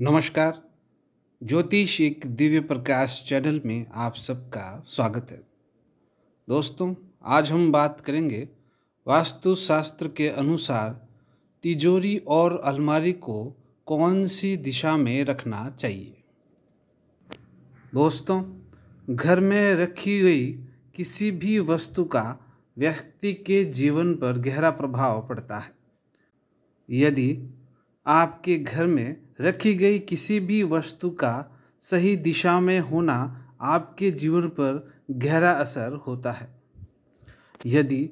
नमस्कार ज्योतिष एक दिव्य प्रकाश चैनल में आप सबका स्वागत है दोस्तों आज हम बात करेंगे वास्तुशास्त्र के अनुसार तिजोरी और अलमारी को कौन सी दिशा में रखना चाहिए दोस्तों घर में रखी गई किसी भी वस्तु का व्यक्ति के जीवन पर गहरा प्रभाव पड़ता है यदि आपके घर में रखी गई किसी भी वस्तु का सही दिशा में होना आपके जीवन पर गहरा असर होता है यदि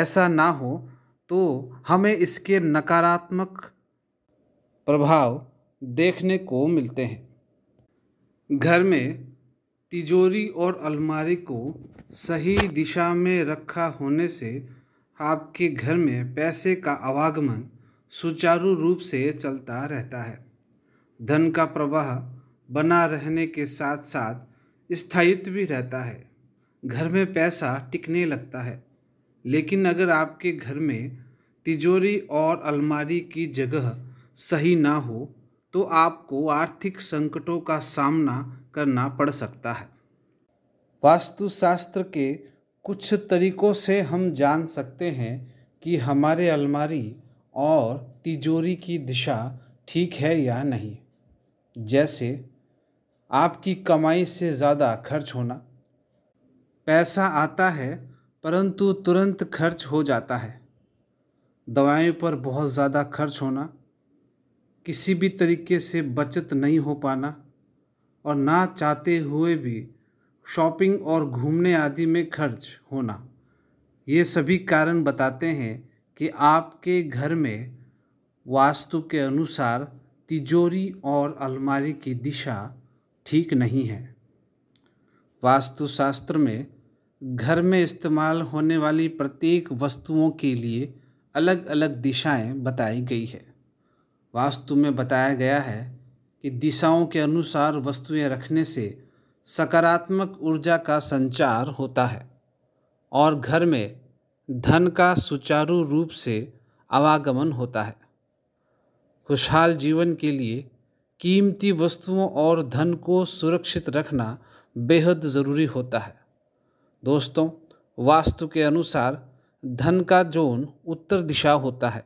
ऐसा ना हो तो हमें इसके नकारात्मक प्रभाव देखने को मिलते हैं घर में तिजोरी और अलमारी को सही दिशा में रखा होने से आपके घर में पैसे का आवागमन सुचारू रूप से चलता रहता है धन का प्रवाह बना रहने के साथ साथ स्थायित्व भी रहता है घर में पैसा टिकने लगता है लेकिन अगर आपके घर में तिजोरी और अलमारी की जगह सही ना हो तो आपको आर्थिक संकटों का सामना करना पड़ सकता है वास्तुशास्त्र के कुछ तरीकों से हम जान सकते हैं कि हमारे अलमारी और तिजोरी की दिशा ठीक है या नहीं जैसे आपकी कमाई से ज़्यादा खर्च होना पैसा आता है परंतु तुरंत खर्च हो जाता है दवाएं पर बहुत ज़्यादा खर्च होना किसी भी तरीके से बचत नहीं हो पाना और ना चाहते हुए भी शॉपिंग और घूमने आदि में खर्च होना ये सभी कारण बताते हैं कि आपके घर में वास्तु के अनुसार तिजोरी और अलमारी की दिशा ठीक नहीं है वास्तुशास्त्र में घर में इस्तेमाल होने वाली प्रत्येक वस्तुओं के लिए अलग अलग दिशाएं बताई गई है वास्तु में बताया गया है कि दिशाओं के अनुसार वस्तुएं रखने से सकारात्मक ऊर्जा का संचार होता है और घर में धन का सुचारू रूप से आवागमन होता है खुशहाल जीवन के लिए कीमती वस्तुओं और धन को सुरक्षित रखना बेहद ज़रूरी होता है दोस्तों वास्तु के अनुसार धन का जोन उत्तर दिशा होता है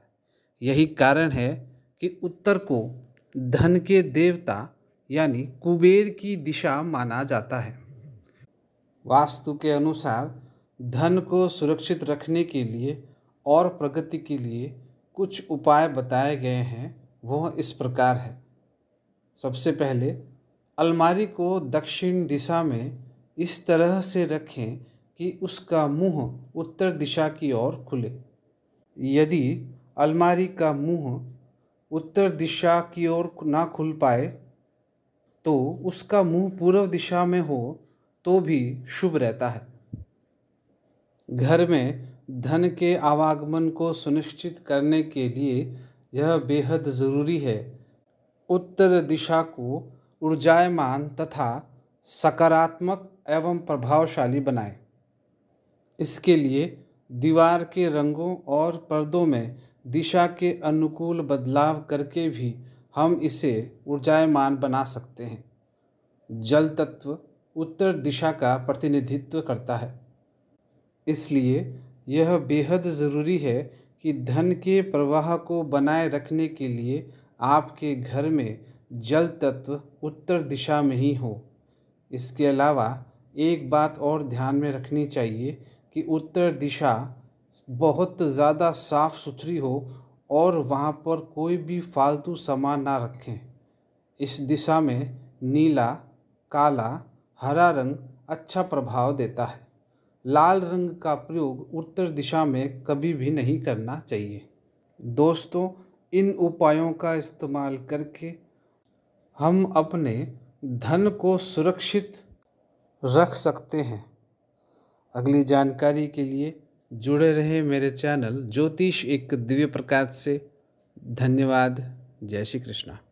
यही कारण है कि उत्तर को धन के देवता यानी कुबेर की दिशा माना जाता है वास्तु के अनुसार धन को सुरक्षित रखने के लिए और प्रगति के लिए कुछ उपाय बताए गए हैं वह इस प्रकार है सबसे पहले अलमारी को दक्षिण दिशा में इस तरह से रखें कि उसका मुंह उत्तर दिशा की ओर खुले यदि अलमारी का मुंह उत्तर दिशा की ओर ना खुल पाए तो उसका मुंह पूर्व दिशा में हो तो भी शुभ रहता है घर में धन के आवागमन को सुनिश्चित करने के लिए यह बेहद ज़रूरी है उत्तर दिशा को ऊर्जायमान तथा सकारात्मक एवं प्रभावशाली बनाएं इसके लिए दीवार के रंगों और पर्दों में दिशा के अनुकूल बदलाव करके भी हम इसे ऊर्जायमान बना सकते हैं जल तत्व उत्तर दिशा का प्रतिनिधित्व करता है इसलिए यह बेहद ज़रूरी है कि धन के प्रवाह को बनाए रखने के लिए आपके घर में जल तत्व उत्तर दिशा में ही हो इसके अलावा एक बात और ध्यान में रखनी चाहिए कि उत्तर दिशा बहुत ज़्यादा साफ़ सुथरी हो और वहाँ पर कोई भी फालतू सामान ना रखें इस दिशा में नीला काला हरा रंग अच्छा प्रभाव देता है लाल रंग का प्रयोग उत्तर दिशा में कभी भी नहीं करना चाहिए दोस्तों इन उपायों का इस्तेमाल करके हम अपने धन को सुरक्षित रख सकते हैं अगली जानकारी के लिए जुड़े रहे मेरे चैनल ज्योतिष एक दिव्य प्रकाश से धन्यवाद जय श्री कृष्णा